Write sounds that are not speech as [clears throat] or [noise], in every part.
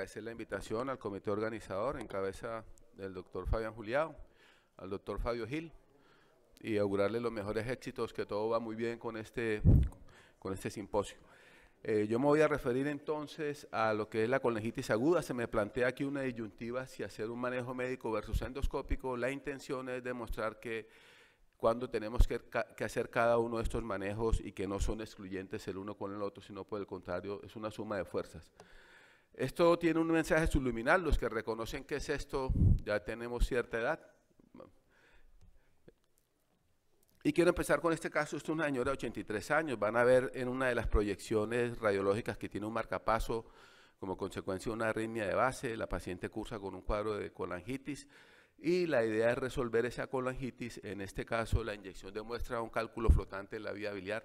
agradecer la invitación al comité organizador en cabeza del doctor Fabián Juliado, al doctor Fabio Gil, y augurarle los mejores éxitos, que todo va muy bien con este, con este simposio. Eh, yo me voy a referir entonces a lo que es la conejitis aguda. Se me plantea aquí una disyuntiva si hacer un manejo médico versus endoscópico. La intención es demostrar que cuando tenemos que, hacer cada uno de estos manejos y que no son excluyentes el uno con el otro, sino por el contrario, es una suma de fuerzas. Esto tiene un mensaje subliminal, los que reconocen que es esto, ya tenemos cierta edad. Y quiero empezar con este caso, esto es una señora de 83 años, van a ver en una de las proyecciones radiológicas que tiene un marcapaso como consecuencia de una arritmia de base, la paciente cursa con un cuadro de colangitis y la idea es resolver esa colangitis, en este caso la inyección demuestra un cálculo flotante en la vía biliar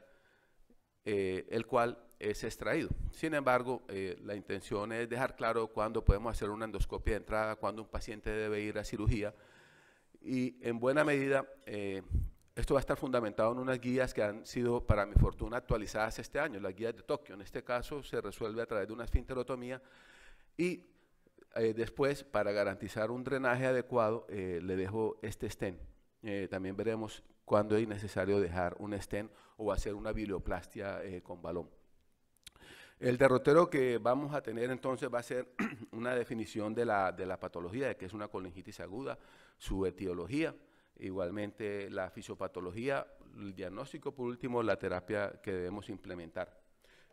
eh, el cual es extraído. Sin embargo, eh, la intención es dejar claro cuándo podemos hacer una endoscopia de entrada, cuándo un paciente debe ir a cirugía y en buena medida eh, esto va a estar fundamentado en unas guías que han sido, para mi fortuna, actualizadas este año, las guías de Tokio. En este caso se resuelve a través de una esfinterotomía y después, para garantizar un drenaje adecuado, le dejo este stent. también veremos cuando es necesario dejar un stent o hacer una biblioplastia eh, con balón. El derrotero que vamos a tener entonces va a ser [clears throat] una definición de la, de la patología, de que es una colingitis aguda, su etiología, igualmente la fisiopatología, el diagnóstico, por último, la terapia que debemos implementar.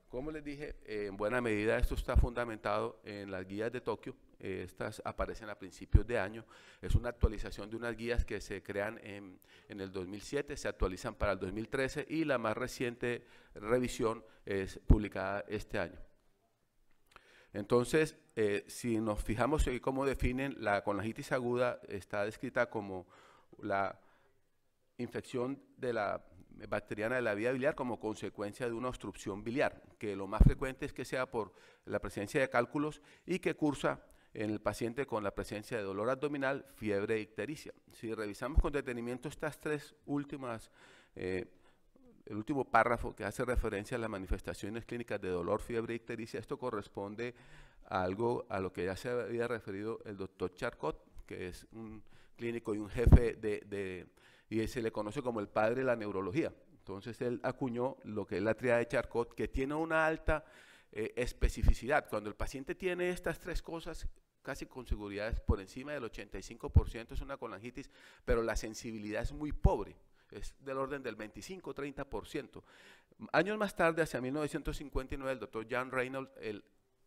Como les dije, en buena medida esto está fundamentado en las guías de Tokio, eh, estas aparecen a principios de año, es una actualización de unas guías que se crean en, el 2007, se actualizan para el 2013 y la más reciente revisión es publicada este año. Entonces, eh, si nos fijamos en cómo definen la colangitis aguda, está descrita como la infección de la bacteriana de la vía biliar como consecuencia de una obstrucción biliar, que lo más frecuente es que sea por la presencia de cálculos y que cursa en el paciente con la presencia de dolor abdominal, fiebre e ictericia. Si revisamos con detenimiento estas tres últimas, eh, el último párrafo que hace referencia a las manifestaciones clínicas de dolor, fiebre y ictericia, esto corresponde a algo a lo que ya se había referido el doctor Charcot, que es un clínico y un jefe de, de y se le conoce como el padre de la neurología. Entonces él acuñó lo que es la triada de Charcot, que tiene una alta eh, especificidad. Cuando el paciente tiene estas tres cosas, casi con seguridad es por encima del 85% es una colangitis, pero la sensibilidad es muy pobre, es del orden del 25-30%. Años más tarde, hacia 1959, el doctor John Reynolds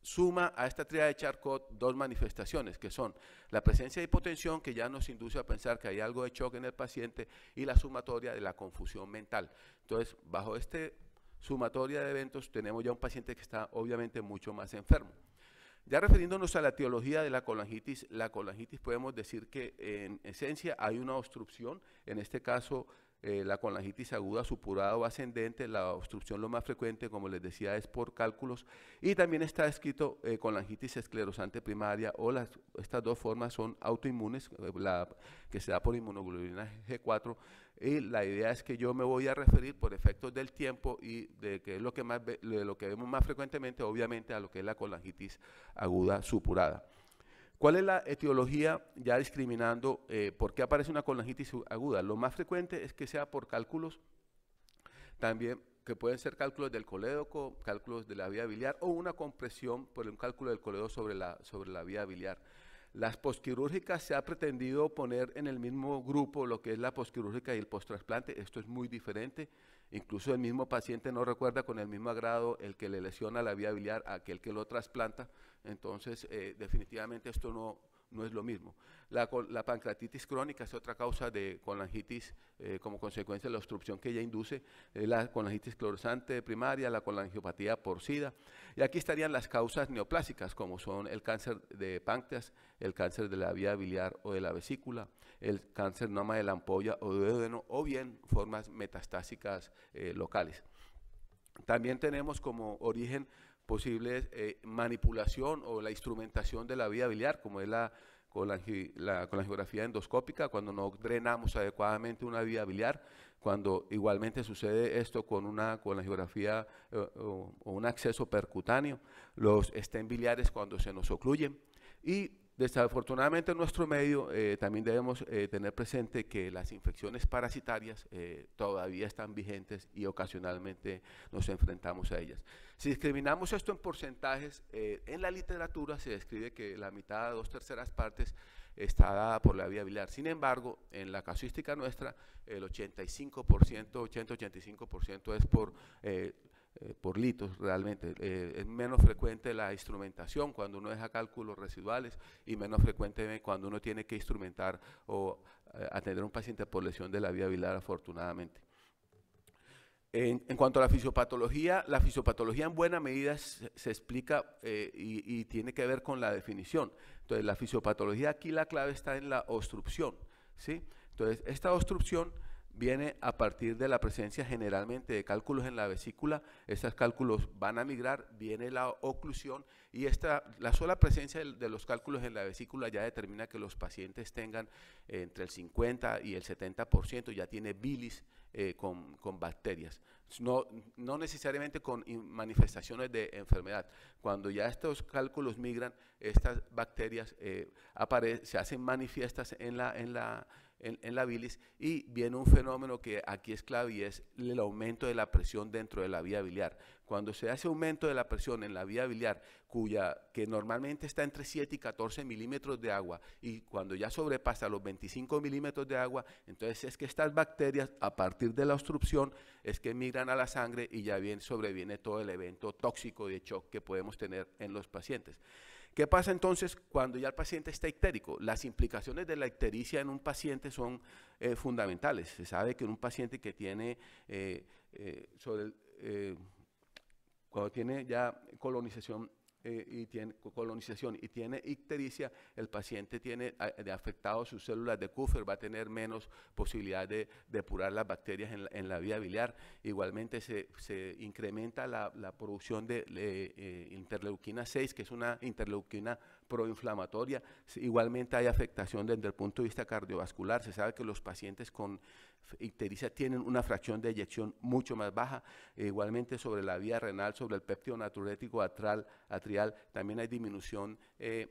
suma a esta tríada de Charcot dos manifestaciones, que son la presencia de hipotensión, que ya nos induce a pensar que hay algo de shock en el paciente, y la sumatoria de la confusión mental. Entonces, bajo este sumatoria de eventos, tenemos ya un paciente que está obviamente mucho más enfermo. Ya refiriéndonos a la teología de la colangitis, la colangitis podemos decir que en esencia hay una obstrucción, en este caso eh, la colangitis aguda supurada o ascendente, la obstrucción lo más frecuente, como les decía, es por cálculos, y también está escrito eh, colangitis esclerosante primaria, o estas dos formas son autoinmunes, eh, que se da por inmunoglobulina G4, y la idea es que yo me voy a referir por efectos del tiempo y de que lo que, más de lo que vemos más frecuentemente, obviamente, a lo que es la colangitis aguda supurada. ¿Cuál es la etiología ya discriminando eh, por qué aparece una colangitis aguda? Lo más frecuente es que sea por cálculos también que pueden ser cálculos del colédoco, cálculos de la vía biliar o una compresión por un cálculo del colédoco sobre la, sobre la vía biliar. Las posquirúrgicas se ha pretendido poner en el mismo grupo lo que es la posquirúrgica y el posttrasplante. Esto es muy diferente. Incluso el mismo paciente no recuerda con el mismo agrado el que le lesiona la vía biliar a aquel que lo trasplanta. Entonces, eh, definitivamente esto no, no es lo mismo. La, pancreatitis crónica es otra causa de colangitis eh, como consecuencia de la obstrucción que ella induce, eh, la colangitis clorosante primaria, la colangiopatía porcida. Y aquí estarían las causas neoplásicas, como son el cáncer de páncreas, el cáncer de la vía biliar o de la vesícula, el cáncer noma de la ampolla o de duodeno, o bien formas metastásicas eh, locales. También tenemos como origen posibles eh, manipulación o la instrumentación de la vía biliar, como es la, con la, geografía endoscópica, cuando no drenamos adecuadamente una vía biliar, cuando igualmente sucede esto con, una, con geografía eh, o, o, un acceso percutáneo, los estén biliares cuando se nos ocluyen y Desafortunadamente en nuestro medio eh, también debemos eh, tener presente que las infecciones parasitarias eh, todavía están vigentes y ocasionalmente nos enfrentamos a ellas. Si discriminamos esto en porcentajes, en la literatura se describe que la mitad, dos terceras partes está dada por la vía biliar. Sin embargo, en la casuística nuestra, el 85%, 80-85% es por eh, por litos realmente. Eh, es menos frecuente la instrumentación cuando uno deja cálculos residuales y menos frecuente cuando uno tiene que instrumentar o eh, atender a un paciente por lesión de la vía biliar afortunadamente. En, cuanto a la fisiopatología, la fisiopatología en buena medida se, explica y, y, tiene que ver con la definición. Entonces, la fisiopatología aquí la clave está en la obstrucción, ¿sí? Entonces, esta obstrucción viene a partir de la presencia generalmente de cálculos en la vesícula, estos cálculos van a migrar, viene la oclusión y esta, la sola presencia de, los cálculos en la vesícula ya determina que los pacientes tengan eh, entre el 50 y el 70%, ya tiene bilis eh, con, bacterias, no, no necesariamente con manifestaciones de enfermedad. Cuando ya estos cálculos migran, estas bacterias eh, se hacen manifiestas en la... En la en, la bilis y viene un fenómeno que aquí es clave y es el aumento de la presión dentro de la vía biliar. Cuando se hace aumento de la presión en la vía biliar, cuya, que normalmente está entre 7 y 14 milímetros de agua, y cuando ya sobrepasa los 25 milímetros de agua, entonces es que estas bacterias, a partir de la obstrucción, es que migran a la sangre y ya bien sobreviene todo el evento tóxico de shock que podemos tener en los pacientes. ¿Qué pasa entonces cuando ya el paciente está ictérico? Las implicaciones de la ictericia en un paciente son eh, fundamentales. Se sabe que en un paciente que tiene, eh, eh, sobre cuando tiene ya colonización eh, y tiene colonización y tiene ictericia, el paciente tiene ah, afectado sus células de Kuffer, va a tener menos posibilidad de depurar las bacterias en la, vía biliar. Igualmente se, incrementa la, producción de eh, interleuquina 6, que es una interleuquina proinflamatoria. Igualmente hay afectación desde el punto de vista cardiovascular. Se sabe que los pacientes con ictericia tienen una fracción de eyección mucho más baja. E igualmente sobre la vía renal, sobre el péptido natriurético atrial, atrial también hay disminución eh,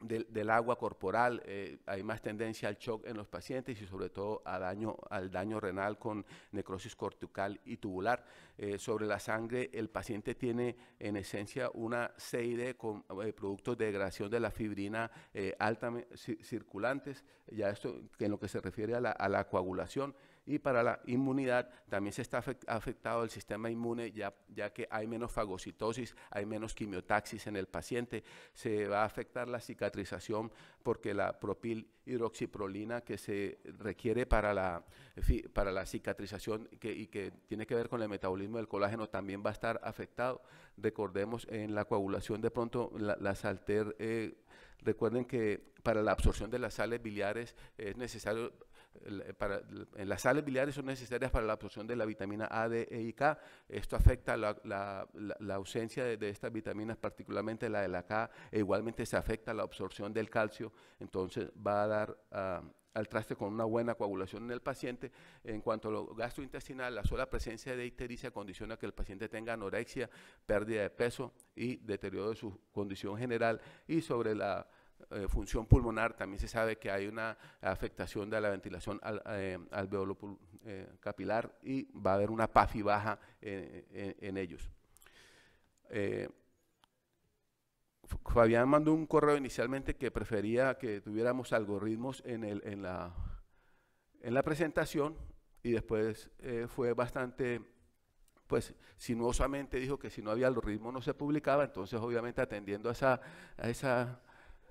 del, agua corporal, eh, hay más tendencia al shock en los pacientes y sobre todo a daño, al daño renal con necrosis cortical y tubular. Eh, sobre la sangre, el paciente tiene en esencia una CID con eh, productos de degradación de la fibrina altamente circulantes, ya esto en lo que se refiere a la coagulación y para la inmunidad también se está afectado el sistema inmune ya, ya que hay menos fagocitosis, hay menos quimiotaxis en el paciente, se va a afectar la cicatrización porque la propil hidroxiprolina que se requiere para la, para la cicatrización y que tiene que ver con el metabolismo del colágeno también va a estar afectado. Recordemos en la coagulación de pronto la, las eh, recuerden que para la absorción de las sales biliares es necesario eh, eh, las sales biliares son necesarias para la absorción de la vitamina A, D, E y K. Esto afecta la, ausencia de, estas vitaminas, particularmente la de la K, e igualmente se afecta la absorción del calcio, entonces va a dar ah, al traste con una buena coagulación en el paciente. En cuanto a lo gastrointestinal, la sola presencia de ictericia condiciona que el paciente tenga anorexia, pérdida de peso y deterioro de su condición general. Y sobre la eh, función pulmonar, también se sabe que hay una afectación de la ventilación al, eh, eh, capilar y va a haber una PAFI baja en, ellos. Fabián mandó un correo inicialmente que prefería que tuviéramos algoritmos en, el, en la, la, presentación y después fue bastante pues sinuosamente dijo que si no había algoritmo no se publicaba, entonces obviamente atendiendo a esa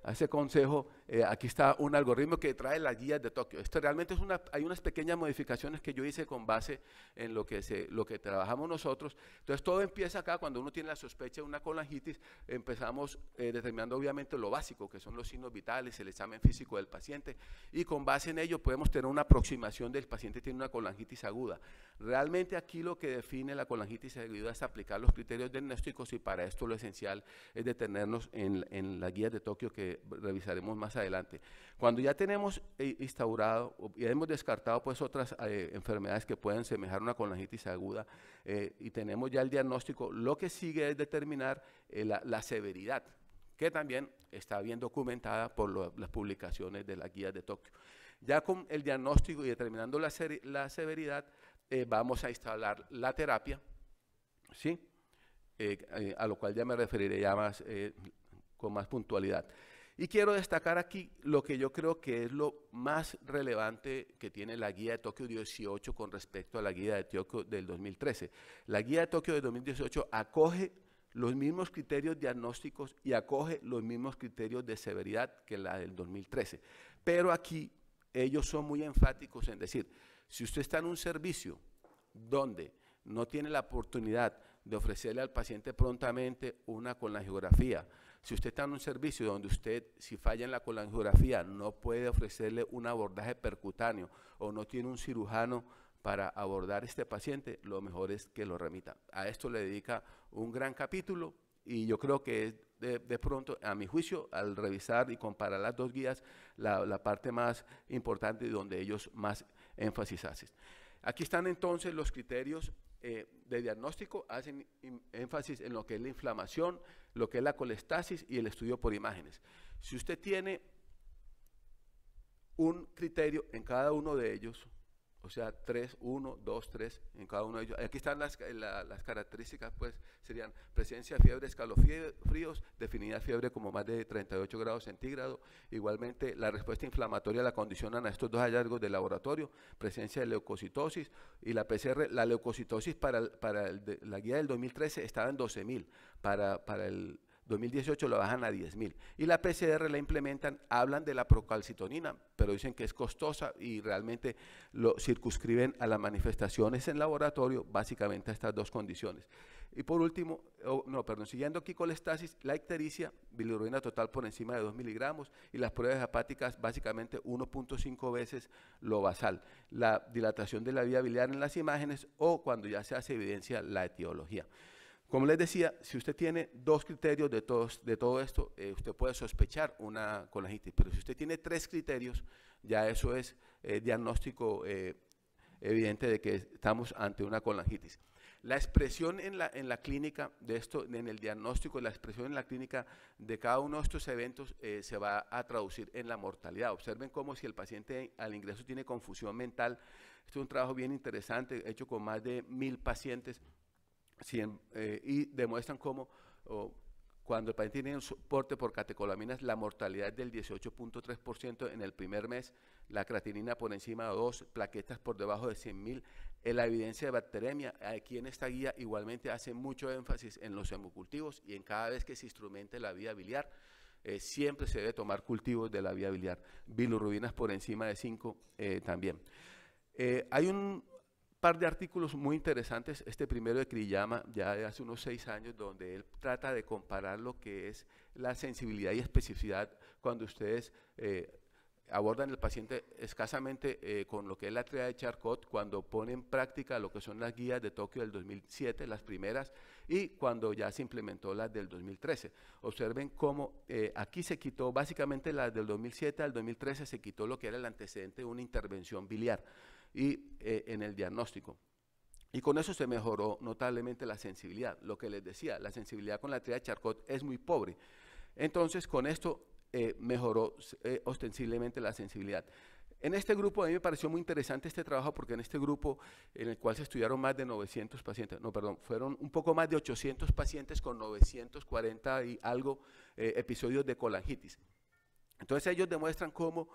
a ese consejo eh, aquí está un algoritmo que trae las guías de Tokio. Esto realmente es una, hay unas pequeñas modificaciones que yo hice con base en lo que, se, lo que trabajamos nosotros. Entonces todo empieza acá, cuando uno tiene la sospecha de una colangitis, empezamos eh, determinando obviamente lo básico, que son los signos vitales, el examen físico del paciente, y con base en ello podemos tener una aproximación del paciente tiene una colangitis aguda. Realmente aquí lo que define la colangitis aguda es aplicar los criterios diagnósticos y para esto lo esencial es detenernos en, en las guías de Tokio que revisaremos más adelante adelante. Cuando ya tenemos eh, instaurado, y hemos descartado pues otras eh, enfermedades que pueden semejar una colangitis aguda eh, y tenemos ya el diagnóstico, lo que sigue es determinar la, severidad, que también está bien documentada por las publicaciones de la guía de Tokio. Ya con el diagnóstico y determinando la, la severidad, vamos a instalar la terapia, ¿sí? a lo cual ya me referiré ya más, con más puntualidad. Y quiero destacar aquí lo que yo creo que es lo más relevante que tiene la guía de Tokio 18 con respecto a la guía de Tokio del 2013. La guía de Tokio del 2018 acoge los mismos criterios diagnósticos y acoge los mismos criterios de severidad que la del 2013. Pero aquí ellos son muy enfáticos en decir, si usted está en un servicio donde no tiene la oportunidad de ofrecerle al paciente prontamente una con la geografía, si usted está en un servicio donde usted, si falla en la colangiografía, no puede ofrecerle un abordaje percutáneo o no tiene un cirujano para abordar este paciente, lo mejor es que lo remita. A esto le dedica un gran capítulo y yo creo que es de, pronto, a mi juicio, al revisar y comparar las dos guías, la, la parte más importante y donde ellos más énfasis hacen. Aquí están entonces los criterios eh, de diagnóstico hacen énfasis en lo que es la inflamación, lo que es la colestasis y el estudio por imágenes. Si usted tiene un criterio en cada uno de ellos, o sea, 3, 1, 2, 3 en cada uno de ellos. Aquí están las, eh, características, pues serían presencia de fiebre, escalofríos, definida fiebre como más de 38 grados centígrados. Igualmente, la respuesta inflamatoria la condicionan a estos dos hallazgos de laboratorio, presencia de leucocitosis y la PCR. La leucocitosis para, para la guía del 2013 estaba en 12.000, para, para el 2018 lo bajan a 10.000. Y la PCR la implementan, hablan de la procalcitonina, pero dicen que es costosa y realmente lo circunscriben a las manifestaciones en laboratorio, básicamente a estas dos condiciones. Y por último, no, perdón, siguiendo aquí colestasis, la ictericia, bilirrubina total por encima de 2 miligramos y las pruebas hepáticas básicamente 1.5 veces lo basal. La dilatación de la vía biliar en las imágenes o cuando ya se hace evidencia la etiología. Como les decía, si usted tiene dos criterios de, todo esto, eh, usted puede sospechar una colangitis, pero si usted tiene tres criterios, ya eso es eh, diagnóstico eh, evidente de que estamos ante una colangitis. La expresión en la, en la clínica de esto, en el diagnóstico, la expresión en la clínica de cada uno de estos eventos se va a traducir en la mortalidad. Observen cómo si el paciente al ingreso tiene confusión mental, este es un trabajo bien interesante, hecho con más de mil pacientes, eh, y demuestran cómo cuando el paciente tiene un soporte por catecolaminas, la mortalidad es del 18.3% en el primer mes, la creatinina por encima de 2, plaquetas por debajo de 100.000, la evidencia de bacteremia. Aquí en esta guía igualmente hace mucho énfasis en los hemocultivos y en cada vez que se instrumente la vía biliar, eh, siempre se debe tomar cultivos de la vía biliar. Bilurubinas por encima de 5 eh, también. hay un par de artículos muy interesantes, este primero de Kriyama, ya de hace unos seis años, donde él trata de comparar lo que es la sensibilidad y especificidad cuando ustedes eh, abordan el paciente escasamente eh, con lo que es la triada de Charcot, cuando pone en práctica lo que son las guías de Tokio del 2007, las primeras, y cuando ya se implementó las del 2013. Observen cómo eh, aquí se quitó, básicamente las del 2007 al 2013, se quitó lo que era el antecedente de una intervención biliar y eh, en el diagnóstico. Y con eso se mejoró notablemente la sensibilidad. Lo que les decía, la sensibilidad con la tía Charcot es muy pobre. Entonces, con esto eh, mejoró eh, ostensiblemente la sensibilidad. En este grupo, a mí me pareció muy interesante este trabajo porque en este grupo, en el cual se estudiaron más de 900 pacientes, no, perdón, fueron un poco más de 800 pacientes con 940 y algo episodios de colangitis. Entonces ellos demuestran cómo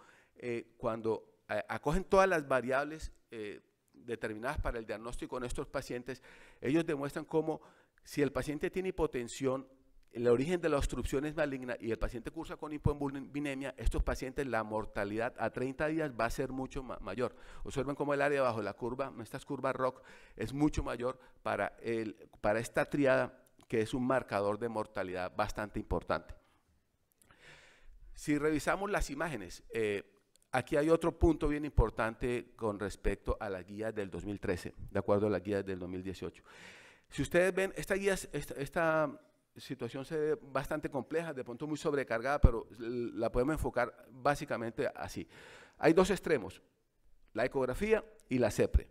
cuando acogen todas las variables eh, determinadas para el diagnóstico en estos pacientes, ellos demuestran cómo si el paciente tiene hipotensión, el origen de la obstrucción es maligna y el paciente cursa con hipovolemia, estos pacientes la mortalidad a 30 días va a ser mucho mayor. Observen cómo el área bajo la curva, estas curvas ROC, es mucho mayor para, esta triada que es un marcador de mortalidad bastante importante. Si revisamos las imágenes, eh, Aquí hay otro punto bien importante con respecto a la guía del 2013, de acuerdo a la guía del 2018. Si ustedes ven, esta esta, situación se ve bastante compleja, de pronto muy sobrecargada, pero la podemos enfocar básicamente así. Hay dos extremos, la ecografía y la CEPRE.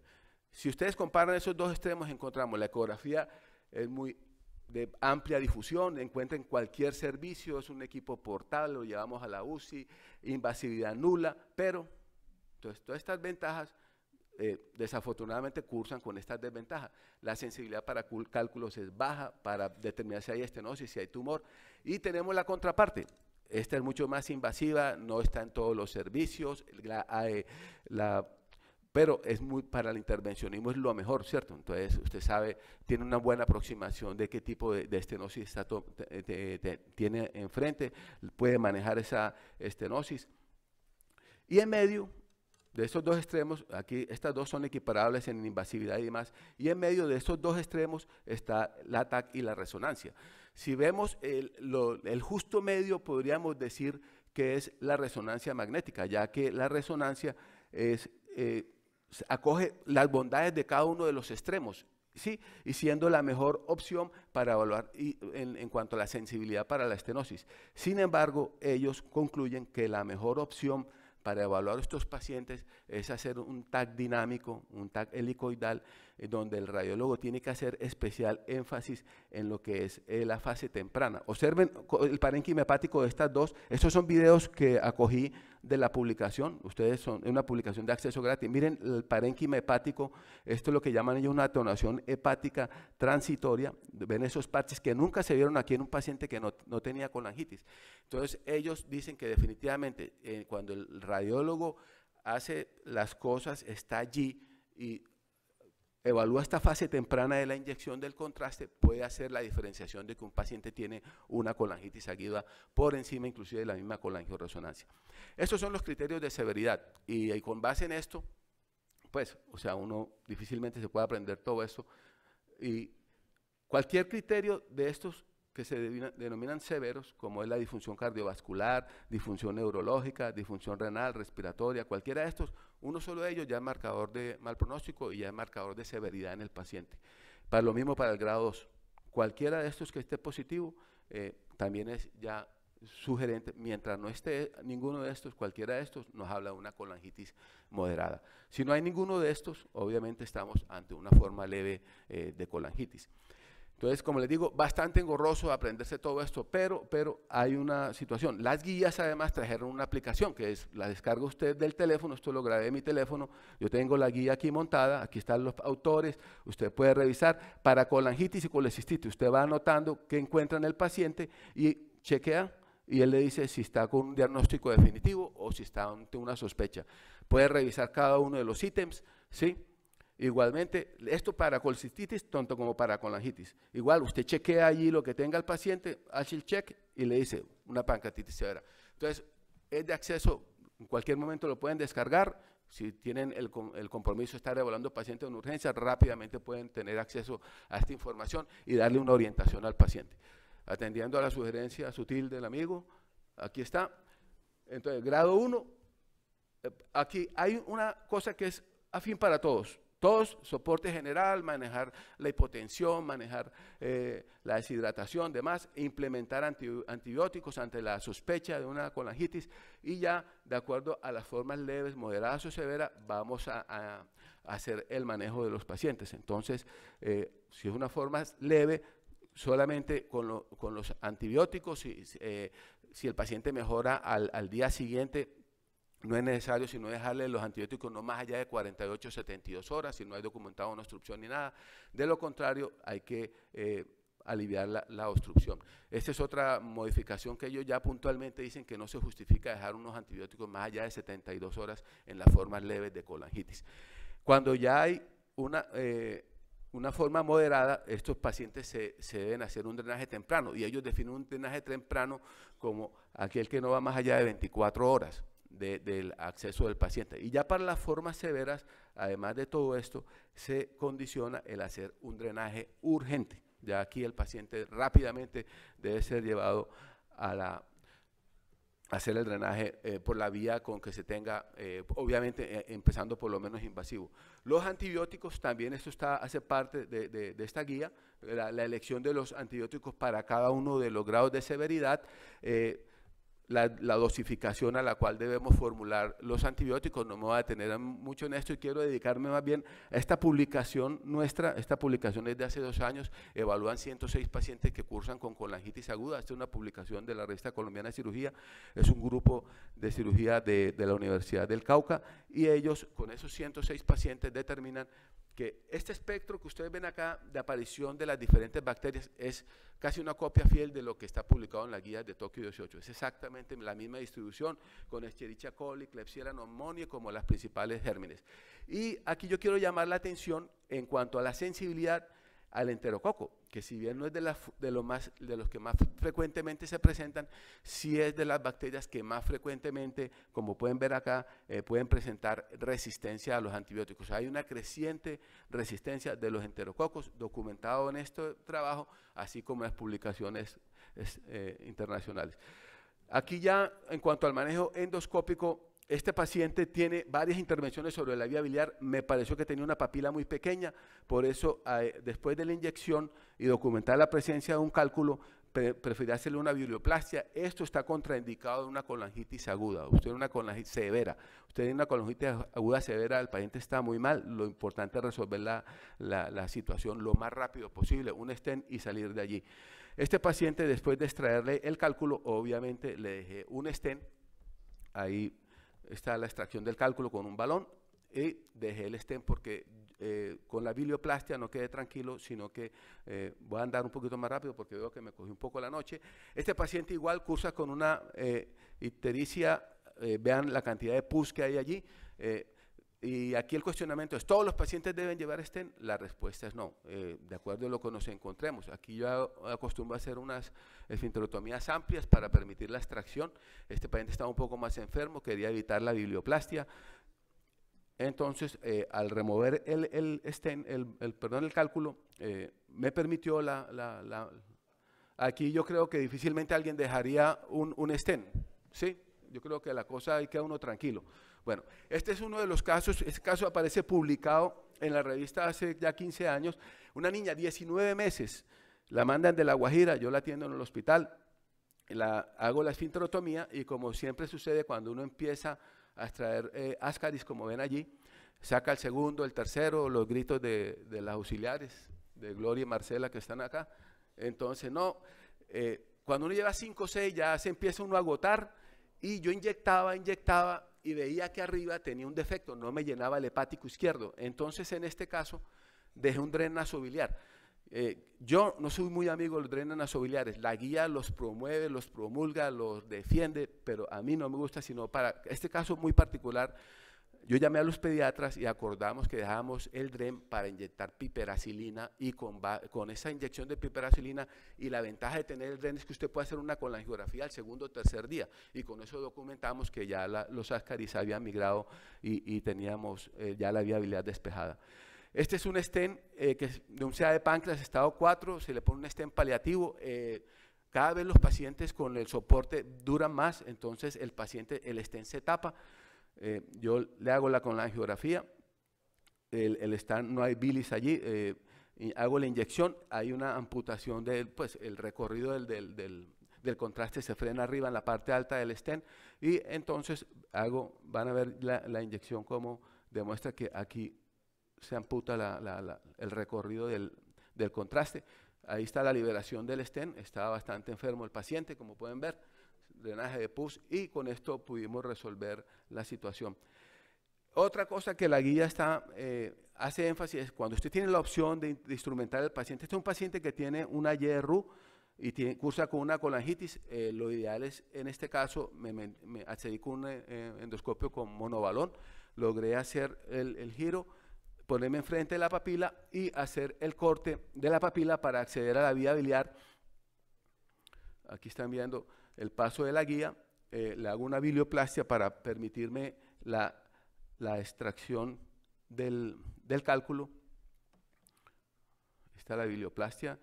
Si ustedes comparan esos dos extremos, encontramos la ecografía es muy de amplia difusión, encuentren cualquier servicio, es un equipo portable, lo llevamos a la UCI, invasividad nula, pero entonces, todas estas ventajas eh, desafortunadamente cursan con estas desventajas. La sensibilidad para cálculos es baja para determinar si hay estenosis, si hay tumor. Y tenemos la contraparte. Esta es mucho más invasiva, no está en todos los servicios. la eh, pero es muy para el intervencionismo es lo mejor, ¿cierto? Entonces usted sabe, tiene una buena aproximación de qué tipo de, estenosis está tiene enfrente, puede manejar esa estenosis. Y en medio de estos dos extremos, aquí estas dos son equiparables en invasividad y demás, y en medio de esos dos extremos está la TAC y la resonancia. Si vemos el, justo medio, podríamos decir que es la resonancia magnética, ya que la resonancia es... Eh, acoge las bondades de cada uno de los extremos, ¿sí? Y siendo la mejor opción para evaluar en, cuanto a la sensibilidad para la estenosis. Sin embargo, ellos concluyen que la mejor opción para evaluar estos pacientes es hacer un TAC dinámico, un TAC helicoidal, donde el radiólogo tiene que hacer especial énfasis en lo que es eh, la fase temprana. Observen el parénquima hepático de estas dos. Estos son videos que acogí de la publicación. Ustedes son una publicación de acceso gratis. Miren el parénquima hepático, esto es lo que llaman ellos una atonación hepática transitoria. Ven esos parches que nunca se vieron aquí en un paciente que no, tenía colangitis. Entonces, ellos dicen que definitivamente eh, cuando el radiólogo hace las cosas, está allí y evalúa esta fase temprana de la inyección del contraste, puede hacer la diferenciación de que un paciente tiene una colangitis aguda por encima inclusive de la misma colangioresonancia. Estos son los criterios de severidad y, eh, con base en esto, pues, o sea, uno difícilmente se puede aprender todo eso y cualquier criterio de estos que se denominan severos, como es la disfunción cardiovascular, disfunción neurológica, disfunción renal, respiratoria, cualquiera de estos, uno solo de ellos ya es marcador de mal pronóstico y ya es marcador de severidad en el paciente. Para lo mismo para el grado 2. Cualquiera de estos que esté positivo eh, también es ya sugerente, mientras no esté ninguno de estos, cualquiera de estos, nos habla de una colangitis moderada. Si no hay ninguno de estos, obviamente estamos ante una forma leve eh, de colangitis. Entonces, como les digo, bastante engorroso aprenderse todo esto, pero, pero hay una situación. Las guías además trajeron una aplicación que es la descarga usted del teléfono, esto lo grabé en mi teléfono, yo tengo la guía aquí montada, aquí están los autores, usted puede revisar para colangitis y colecistitis, usted va anotando qué encuentra en el paciente y chequea y él le dice si está con un diagnóstico definitivo o si está ante una sospecha. Puede revisar cada uno de los ítems, ¿sí? Igualmente, esto para colcistitis, tanto como para colangitis. Igual, usted chequea allí lo que tenga el paciente, hace el check y le dice una pancatitis severa. Entonces, es de acceso, en cualquier momento lo pueden descargar. Si tienen el, el compromiso de estar evaluando pacientes en urgencia, rápidamente pueden tener acceso a esta información y darle una orientación al paciente. Atendiendo a la sugerencia sutil del amigo, aquí está. Entonces, grado 1, eh, aquí hay una cosa que es afín para todos todos soporte general, manejar la hipotensión, manejar eh, la deshidratación, demás, implementar antibióticos ante la sospecha de una colangitis y ya de acuerdo a las formas leves, moderadas o severas, vamos a, hacer el manejo de los pacientes. Entonces, eh, si es una forma leve, solamente con, los antibióticos, si, eh, si, el paciente mejora al día siguiente, no es necesario sino dejarle los antibióticos no más allá de 48 72 horas si no hay documentado una obstrucción ni nada. De lo contrario, hay que eh, aliviar la, obstrucción. Esta es otra modificación que ellos ya puntualmente dicen que no se justifica dejar unos antibióticos más allá de 72 horas en las formas leves de colangitis. Cuando ya hay una, eh, una forma moderada, estos pacientes se, se, deben hacer un drenaje temprano y ellos definen un drenaje temprano como aquel que no va más allá de 24 horas del acceso del paciente. Y ya para las formas severas, además de todo esto, se condiciona el hacer un drenaje urgente. Ya aquí el paciente rápidamente debe ser llevado a la hacer el drenaje eh, por la vía con que se tenga, eh, obviamente eh, empezando por lo menos invasivo. Los antibióticos también, esto está, hace parte de, esta guía, la, elección de los antibióticos para cada uno de los grados de severidad la, dosificación a la cual debemos formular los antibióticos. No me voy a detener mucho en esto y quiero dedicarme más bien a esta publicación nuestra. Esta publicación es de hace dos años. Evalúan 106 pacientes que cursan con colangitis aguda. Esta es una publicación de la Revista Colombiana de Cirugía. Es un grupo de cirugía de, de la Universidad del Cauca y ellos con esos 106 pacientes determinan que este espectro que ustedes ven acá de aparición de las diferentes bacterias es casi una copia fiel de lo que está publicado en la guía de Tokio 18. Es exactamente la misma distribución con Escherichia coli, Klebsiella pneumoniae como las principales gérmenes. Y aquí yo quiero llamar la atención en cuanto a la sensibilidad al enterococo, que si bien no es de, más, de los que más frecuentemente se presentan, sí es de las bacterias que más frecuentemente, como pueden ver acá, eh, pueden presentar resistencia a los antibióticos. Hay una creciente resistencia de los enterococos documentado en este trabajo, así como en las publicaciones eh, internacionales. Aquí ya en cuanto al manejo endoscópico, este paciente tiene varias intervenciones sobre la vía biliar, me pareció que tenía una papila muy pequeña, por eso después de la inyección y documentar la presencia de un cálculo, preferí hacerle una biblioplastia. Esto está contraindicado en una colangitis aguda, usted tiene una colangitis severa, usted tiene una colangitis aguda severa, el paciente está muy mal, lo importante es resolver la, la situación lo más rápido posible, un estén y salir de allí. Este paciente, después de extraerle el cálculo, obviamente le dejé un estén, ahí está la extracción del cálculo con un balón y dejé el stem porque eh, con la bilioplastia no quedé tranquilo, sino que eh, voy a andar un poquito más rápido porque veo que me cogí un poco la noche. Este paciente igual cursa con una eh, ictericia, eh, vean la cantidad de pus que hay allí, y aquí el cuestionamiento es, ¿todos los pacientes deben llevar estén? La respuesta es no, eh, de acuerdo a lo que nos encontremos. Aquí yo acostumbro a hacer unas esfinterotomías amplias para permitir la extracción. Este paciente estaba un poco más enfermo, quería evitar la biblioplastia. Entonces, eh, al remover el, el, perdón, el cálculo, eh, me permitió la, Aquí yo creo que difícilmente alguien dejaría un, un stent, ¿sí? Yo creo que la cosa ahí queda uno tranquilo. Bueno, este es uno de los casos, este caso aparece publicado en la revista hace ya 15 años, una niña, 19 meses, la mandan de La Guajira, yo la atiendo en el hospital, la, hago la esfinterotomía y como siempre sucede cuando uno empieza a extraer ascaris, eh, como ven allí, saca el segundo, el tercero, los gritos de, de las auxiliares, de Gloria y Marcela que están acá. Entonces, no, eh, cuando uno lleva 5 o 6 ya se empieza uno a agotar y yo inyectaba, inyectaba y veía que arriba tenía un defecto, no me llenaba el hepático izquierdo. Entonces, en este caso, dejé un dren nasobiliar. Eh, yo no soy muy amigo de los drenes nasobiliares. La guía los promueve, los promulga, los defiende, pero a mí no me gusta, sino para este caso muy particular yo llamé a los pediatras y acordamos que dejábamos el DREM para inyectar piperacilina y con, esa inyección de piperacilina y la ventaja de tener el DREM es que usted puede hacer una con la angiografía al segundo o tercer día y con eso documentamos que ya los ascaris habían migrado y, teníamos eh, ya la viabilidad despejada. Este es un estén eh, que de un CA de páncreas estado 4, se le pone un estén paliativo. Eh, cada vez los pacientes con el soporte duran más, entonces el paciente, el estén se tapa. Eh, yo le hago la con la angiografía, el, no hay bilis allí, eh, hago la inyección, hay una amputación del pues, el recorrido del, contraste se frena arriba en la parte alta del stent y entonces hago, van a ver la, inyección como demuestra que aquí se amputa el recorrido del, contraste. Ahí está la liberación del stent, estaba bastante enfermo el paciente, como pueden ver drenaje de pus y con esto pudimos resolver la situación. Otra cosa que la guía está, eh, hace énfasis es cuando usted tiene la opción de, instrumentar al paciente. Este es un paciente que tiene una YRU y cursa con una colangitis. Eh, lo ideal es, en este caso, me, accedí con un eh, endoscopio con monobalón, logré hacer el, el giro, ponerme enfrente de la papila y hacer el corte de la papila para acceder a la vía biliar. Aquí están viendo el paso de la guía, eh, le hago una bilioplastia para permitirme la, extracción del, cálculo. Está la bilioplastia.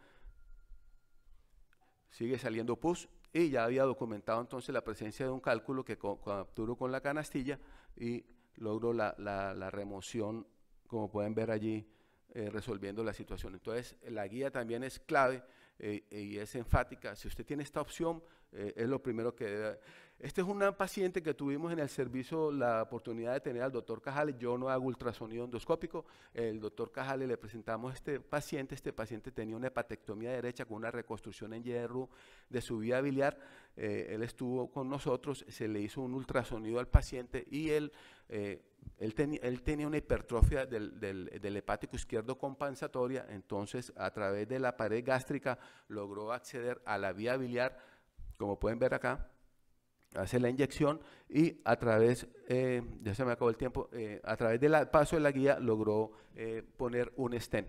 Sigue saliendo pus y ya había documentado entonces la presencia de un cálculo que capturo con la canastilla y logro la, remoción, como pueden ver allí, eh, resolviendo la situación. Entonces, la guía también es clave eh, y es enfática. Si usted tiene esta opción, eh, es lo primero que debe este es un paciente que tuvimos en el servicio la oportunidad de tener al doctor cajale Yo no hago ultrasonido endoscópico. El doctor Cajales le presentamos a este paciente. Este paciente tenía una hepatectomía derecha con una reconstrucción en hierro de su vía biliar. Eh, él estuvo con nosotros, se le hizo un ultrasonido al paciente y él, eh, él, tenía una hipertrofia del hepático izquierdo compensatoria. Entonces, a través de la pared gástrica, logró acceder a la vía biliar, como pueden ver acá hace la inyección y a través, eh, ya se me acabó el tiempo, eh, a través del paso de la guía logró eh, poner un stent.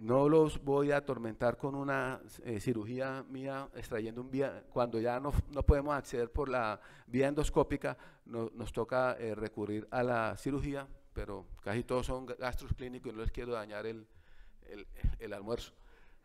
no los voy a atormentar con una cirugía mía extrayendo un vía, cuando ya no, podemos acceder por la vía endoscópica, nos toca recurrir a la cirugía, pero casi todos son gastros clínicos y no les quiero dañar el, el almuerzo.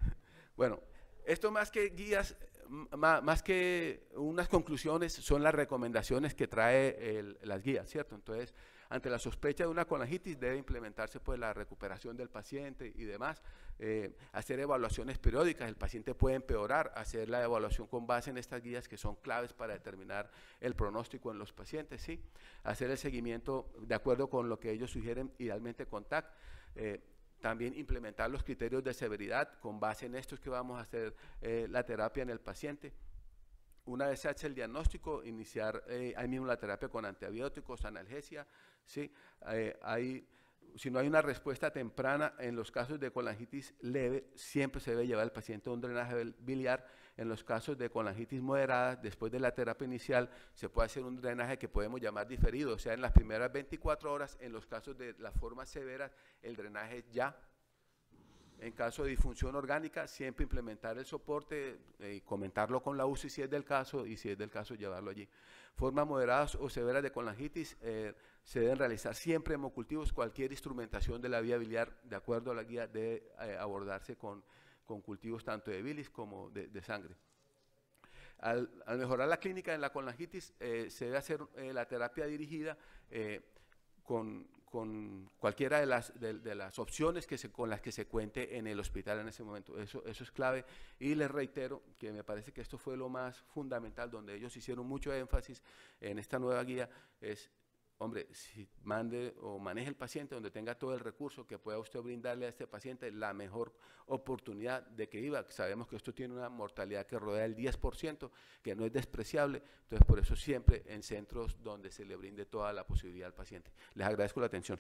[laughs] bueno, esto más que guías más que unas conclusiones, son las recomendaciones que trae las guías, ¿cierto? Entonces, ante la sospecha de una colangitis debe implementarse pues la recuperación del paciente y demás, eh, hacer evaluaciones periódicas, el paciente puede empeorar, hacer la evaluación con base en estas guías que son claves para determinar el pronóstico en los pacientes, ¿sí? hacer el seguimiento de acuerdo con lo que ellos sugieren, idealmente con TAC. Eh, también implementar los criterios de severidad con base en estos que vamos a hacer eh, la terapia en el paciente. Una vez se hace el diagnóstico, iniciar eh, ahí mismo la terapia con antibióticos, analgesia. ¿sí? hay, eh, si no hay una respuesta temprana en los casos de colangitis leve, siempre se debe llevar al paciente a un drenaje biliar en los casos de colangitis moderada, después de la terapia inicial, se puede hacer un drenaje que podemos llamar diferido, o sea, en las primeras 24 horas, en los casos de las formas severas, el drenaje ya. En caso de disfunción orgánica, siempre implementar el soporte, eh, y comentarlo con la UCI si es del caso, y si es del caso, llevarlo allí. Formas moderadas o severas de colangitis eh, se deben realizar siempre hemocultivos, cualquier instrumentación de la vía biliar, de acuerdo a la guía, debe eh, abordarse con con cultivos tanto de bilis como de, sangre. Al, mejorar la clínica en la colangitis, eh, se debe hacer eh, la terapia dirigida eh, con, con, cualquiera de las, de las opciones que se, con las que se cuente en el hospital en ese momento. Eso, eso es clave. Y les reitero que me parece que esto fue lo más fundamental, donde ellos hicieron mucho énfasis en esta nueva guía, es hombre, si mande o maneje el paciente donde tenga todo el recurso que pueda usted brindarle a este paciente la mejor oportunidad de que viva. Sabemos que esto tiene una mortalidad que rodea el 10%, que no es despreciable, entonces por eso siempre en centros donde se le brinde toda la posibilidad al paciente. Les agradezco la atención.